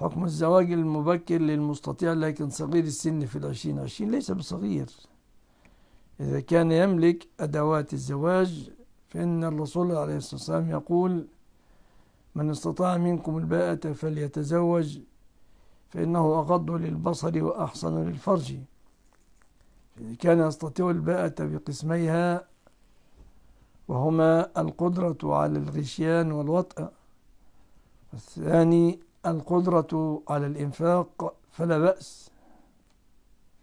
حكم الزواج المبكر للمستطيع لكن صغير السن في العشرين عشرين ليس بصغير إذا كان يملك أدوات الزواج فإن الرسول عليه الصلاة والسلام يقول من استطاع منكم الباءة فليتزوج فإنه أغض للبصر وأحصن للفرج إذا كان يستطيع الباءة بقسميها وهما القدرة على الغشيان والوطأ والثاني القدرة على الإنفاق فلا بأس